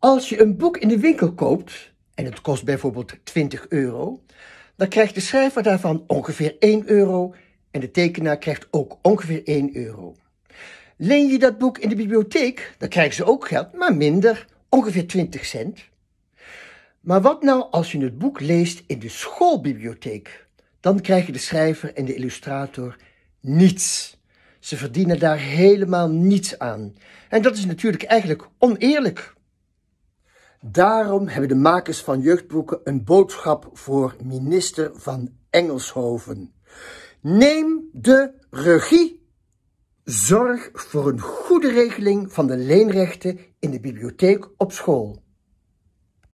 Als je een boek in de winkel koopt, en het kost bijvoorbeeld 20 euro, dan krijgt de schrijver daarvan ongeveer 1 euro en de tekenaar krijgt ook ongeveer 1 euro. Leen je dat boek in de bibliotheek, dan krijgen ze ook geld, maar minder, ongeveer 20 cent. Maar wat nou als je het boek leest in de schoolbibliotheek? Dan krijgen de schrijver en de illustrator niets. Ze verdienen daar helemaal niets aan. En dat is natuurlijk eigenlijk oneerlijk. Daarom hebben de makers van jeugdboeken een boodschap voor minister van Engelshoven. Neem de regie. Zorg voor een goede regeling van de leenrechten in de bibliotheek op school.